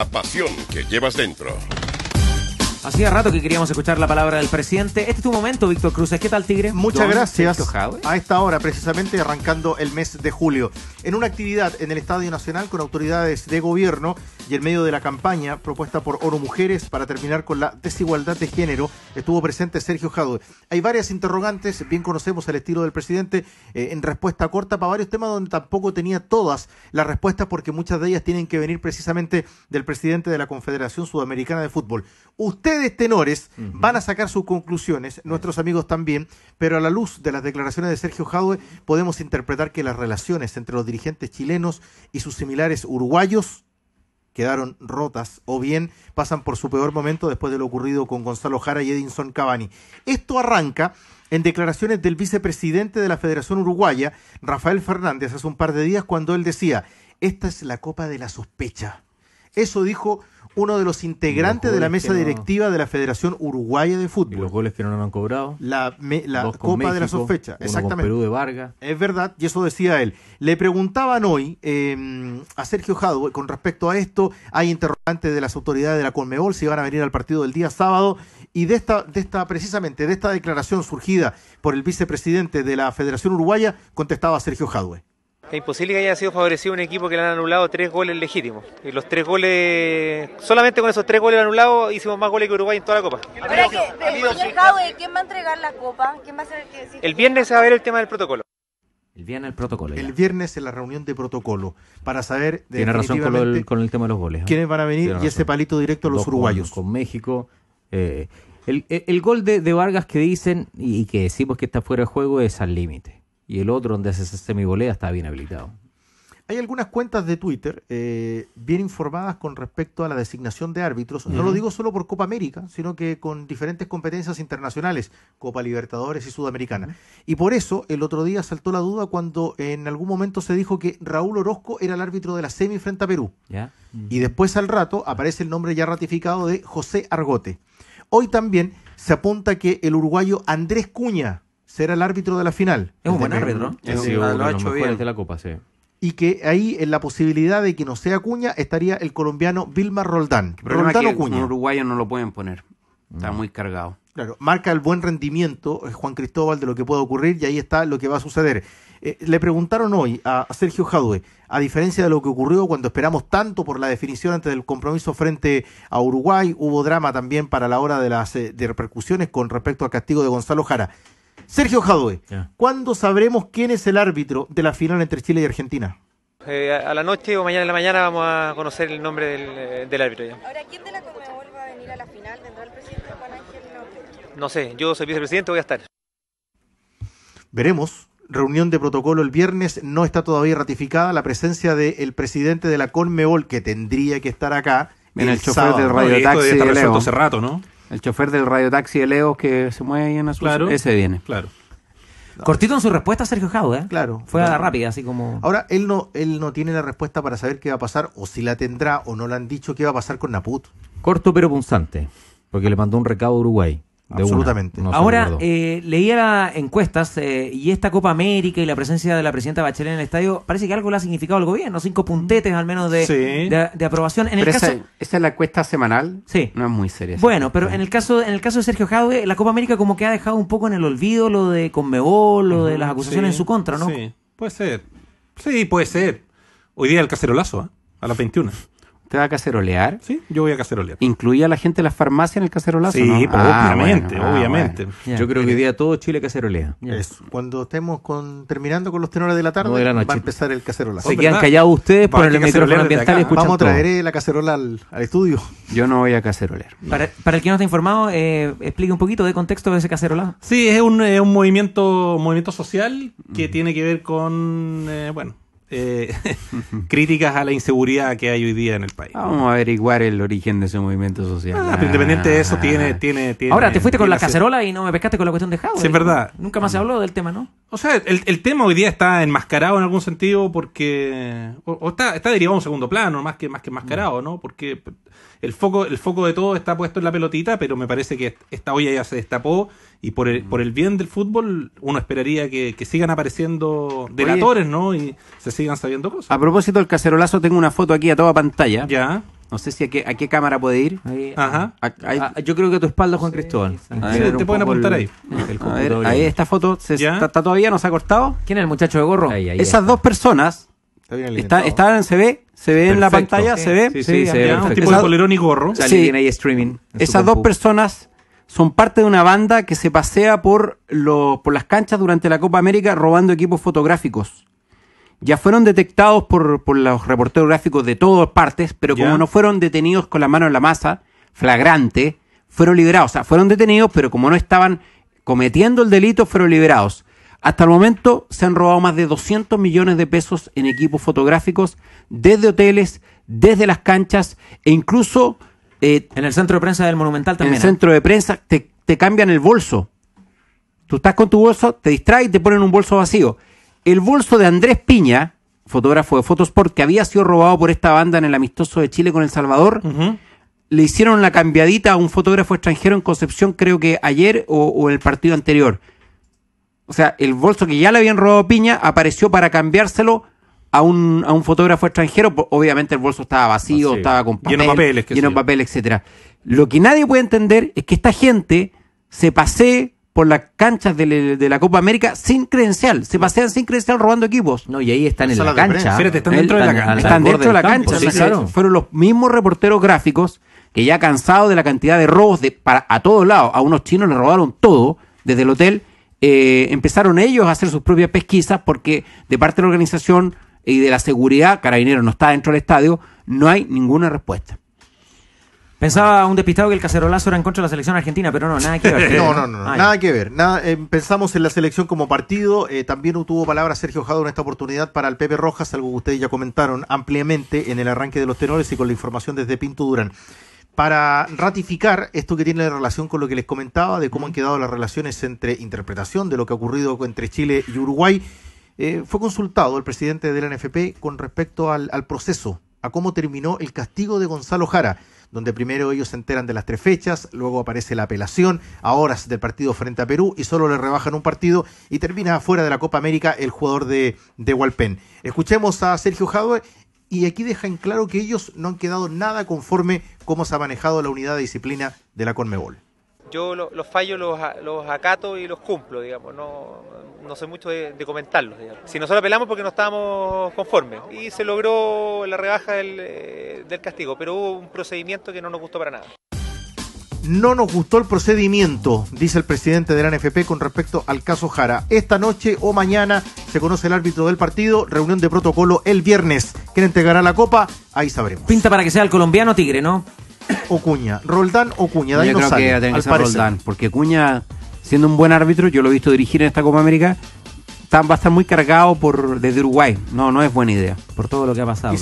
La pasión que llevas dentro. Hacía rato que queríamos escuchar la palabra del presidente. Este es tu momento, Víctor Cruces. ¿Qué tal, Tigre? Muchas gracias. A esta hora, precisamente arrancando el mes de julio, en una actividad en el Estadio Nacional con autoridades de gobierno y en medio de la campaña propuesta por Oro Mujeres para terminar con la desigualdad de género, estuvo presente Sergio Jadue. Hay varias interrogantes, bien conocemos el estilo del presidente eh, en respuesta corta para varios temas donde tampoco tenía todas las respuestas porque muchas de ellas tienen que venir precisamente del presidente de la Confederación Sudamericana de Fútbol. Usted ustedes, tenores, van a sacar sus conclusiones, nuestros amigos también, pero a la luz de las declaraciones de Sergio Jadue, podemos interpretar que las relaciones entre los dirigentes chilenos y sus similares uruguayos quedaron rotas o bien pasan por su peor momento después de lo ocurrido con Gonzalo Jara y Edinson Cavani. Esto arranca en declaraciones del vicepresidente de la Federación Uruguaya, Rafael Fernández, hace un par de días cuando él decía, esta es la copa de la sospecha. Eso dijo uno de los integrantes de la mesa directiva de la Federación Uruguaya de Fútbol. Y los goles que no nos han cobrado. La, Copa de la sospecha, exactamente. Con Perú de Vargas. Es verdad, y eso decía él. Le preguntaban hoy em, a Sergio Jadwe con respecto a esto. Hay interrogantes de las autoridades de la Conmebol si van a venir al partido del día sábado. Y de esta, de esta, precisamente, de esta declaración surgida por el vicepresidente de la Federación Uruguaya, contestaba Sergio Jadwe. Es imposible que haya sido favorecido un equipo que le han anulado tres goles legítimos. Y los tres goles, solamente con esos tres goles anulados, hicimos más goles que Uruguay en toda la Copa. ¿quién va a entregar la Copa? ¿Quién va a El viernes se va a ver el tema del protocolo. El viernes el protocolo. El viernes en la reunión de protocolo para saber. Tiene razón con, el, tema de los goles. ¿eh? ¿Quiénes van a venir? Y ese palito directo a los uruguayos. Con, México. Eh, el, gol de, Vargas que dicen y que decimos que está fuera de juego es al límite y el otro donde semi este semibolea, está bien habilitado. Hay algunas cuentas de Twitter eh, bien informadas con respecto a la designación de árbitros. No lo digo solo por Copa América, sino que con diferentes competencias internacionales, Copa Libertadores y Sudamericana. Y por eso el otro día saltó la duda cuando en algún momento se dijo que Raúl Orozco era el árbitro de la semi frente a Perú. Y después al rato aparece el nombre ya ratificado de José Argote. Hoy también se apunta que el uruguayo Andrés Cuña será el árbitro de la final. Es un buen árbitro. lo, ha hecho bien. De la Copa, sí. Y que ahí, en la posibilidad de que no sea Cuña, estaría el colombiano Vilma Roldán. Roldán o Cuña. Un uruguayo no lo pueden poner. Está muy cargado. Claro, marca el buen rendimiento eh, Juan Cristóbal de lo que puede ocurrir y ahí está lo que va a suceder. Eh, le preguntaron hoy a Sergio Jadue, a diferencia de lo que ocurrió cuando esperamos tanto por la definición antes del compromiso frente a Uruguay, hubo drama también para la hora de las eh, de repercusiones con respecto al castigo de Gonzalo Jara. Sergio Jadue, ¿cuándo sabremos quién es el árbitro de la final entre Chile y Argentina? Eh, a la noche o mañana en la mañana vamos a conocer el nombre eh, del, árbitro. Ya. Ahora, ¿quién de la Conmebol va a venir a la final? ¿Vendrá el presidente Juan Ángel López? No sé, yo soy vicepresidente, voy a estar. Veremos. Reunión de protocolo el viernes, no está todavía ratificada la presencia del presidente de la Conmebol, que tendría que estar acá. En el, chofer de radio taxi. hace rato, ¿no? El chofer del radiotaxi de Leo que se mueve ahí en la Ese viene. Claro. Cortito en su respuesta, Sergio Jau, ¿eh? Claro. Fue a la rápida, así como. Ahora, él no, él no tiene la respuesta para saber qué va a pasar, o si la tendrá, o no le han dicho qué va a pasar con Naput. Corto pero punzante, porque le mandó un recado a Uruguay. Absolutamente. Ahora, eh, leía encuestas eh, y esta Copa América y la presencia de la presidenta Bachelet en el estadio, parece que algo le ha significado al gobierno, cinco mm. puntetes al menos de, aprobación. En el esa, es la encuesta semanal, sí. no es muy seria. Bueno, pero en el caso en el caso de Sergio Jadwe, la Copa América como que ha dejado un poco en el olvido lo de Conmebol, lo de las acusaciones en su contra, ¿no? puede ser. Sí, puede ser. Hoy día el cacerolazo, ¿eh? a las 21. ¿Te va a cacerolear? Sí, yo voy a cacerolear. ¿Incluye a la gente de la farmacia en el cacerolazo? Sí, pues, ah, obviamente, ah, obviamente. Yo creo que hoy día todo Chile cacerolea. Cuando estemos con, terminando con los tenores de la tarde, va a empezar el cacerolazo. Se quedan callados ustedes, ponen el micrófono ambiental y escuchan Vamos a traer eh, la cacerola al, estudio. Yo no voy a cacerolear. Para, el que no está informado, eh, explique un poquito de contexto de ese cacerolazo. Sí, es un, movimiento, movimiento social que tiene que ver con, eh, bueno, eh, críticas a la inseguridad que hay hoy día en el país. Vamos a averiguar el origen de ese movimiento social. Ah, independiente de eso, ah. tiene, tiene, Ahora, te fuiste con la cacerola y no me pescaste con la cuestión de Java. Sí, es verdad. Nunca más se habló del tema, ¿no? O sea, el, tema hoy día está enmascarado en algún sentido porque. O, está, está derivado a un segundo plano, más que, más que enmascarado, ¿no? Porque el foco, el foco de todo está puesto en la pelotita, pero me parece que esta olla ya se destapó y por el, por el bien del fútbol uno esperaría que, sigan apareciendo delatores, ¿no? Y se sigan sabiendo cosas. A propósito del cacerolazo, tengo una foto aquí a toda pantalla. Ya. No sé si a qué, cámara puede ir. Eh, ajá. Ah, yo creo que a tu espalda, Juan Cristóbal. sí, te pueden apuntar ahí. a ver, ahí esta foto está, todavía, todavía, nos ha cortado. ¿Quién es el muchacho de gorro? Esas dos personas se ve, se ve en la pantalla, se ve. Sí, sí, un tipo de polerón y gorro. Sí. ahí streaming. Esas dos personas son parte de una banda que se pasea por, por las canchas durante la Copa América robando equipos fotográficos ya fueron detectados por, los reporteros gráficos de todas partes, pero como no fueron detenidos con la mano en la masa, flagrante, fueron liberados. O sea, fueron detenidos, pero como no estaban cometiendo el delito, fueron liberados. Hasta el momento se han robado más de 200 millones de pesos en equipos fotográficos, desde hoteles, desde las canchas e incluso... Eh, en el centro de prensa del Monumental también. En el ¿eh? centro de prensa te, cambian el bolso. Tú estás con tu bolso, te distraes y te ponen un bolso vacío el bolso de Andrés Piña, fotógrafo de Fotosport, que había sido robado por esta banda en el amistoso de Chile con El Salvador, le hicieron la cambiadita a un fotógrafo extranjero en Concepción, creo que ayer o, el partido anterior. O sea, el bolso que ya le habían robado Piña apareció para cambiárselo a un, fotógrafo extranjero. Obviamente el bolso estaba vacío, ah, estaba con lleno de papeles, etc. Lo que nadie puede entender es que esta gente se pase por las canchas de, la Copa América sin credencial. Se pasean sin credencial robando equipos. No, y ahí están en la cancha. están dentro de la cancha. Fueron los mismos reporteros gráficos que ya cansados de la cantidad de robos de, para, a todos lados. A unos chinos le robaron todo desde el hotel. Eh, empezaron ellos a hacer sus propias pesquisas porque de parte de la organización y de la seguridad, Carabinero no está dentro del estadio, no hay ninguna respuesta. Pensaba un despistado que el cacerolazo era en contra de la selección argentina, pero no, nada que ver. no, no, no, nada que ver. Nada, eh, pensamos en la selección como partido. Eh, también tuvo palabra Sergio Jado en esta oportunidad para el Pepe Rojas, algo que ustedes ya comentaron ampliamente en el arranque de los tenores y con la información desde Pinto Durán. Para ratificar esto que tiene relación con lo que les comentaba, de cómo han quedado las relaciones entre interpretación de lo que ha ocurrido entre Chile y Uruguay, eh, fue consultado el presidente del NFP con respecto al, al proceso, a cómo terminó el castigo de Gonzalo Jara donde primero ellos se enteran de las tres fechas, luego aparece la apelación ahora horas del partido frente a Perú y solo le rebajan un partido y termina fuera de la Copa América el jugador de, de Escuchemos a Sergio Jadue y aquí dejan claro que ellos no han quedado nada conforme cómo se ha manejado la unidad de disciplina de la Conmebol. Yo los fallos los, acato y los cumplo, digamos, no, no sé mucho de, comentarlos. Si nosotros apelamos porque no estábamos conformes y se logró la rebaja del eh, del castigo, pero hubo un procedimiento que no nos gustó para nada. No nos gustó el procedimiento, dice el presidente de la NFP con respecto al caso Jara. Esta noche o mañana se conoce el árbitro del partido, reunión de protocolo el viernes. ¿Quién entregará la copa? Ahí sabremos. Pinta para que sea el colombiano Tigre, ¿no? O cuña. Roldán cuña. Yo creo que, tiene que ser Roldán, porque Cuña, siendo un buen árbitro, yo lo he visto dirigir en esta Copa América, va a estar muy cargado por desde Uruguay. No, no es buena idea. Por todo lo que ha pasado.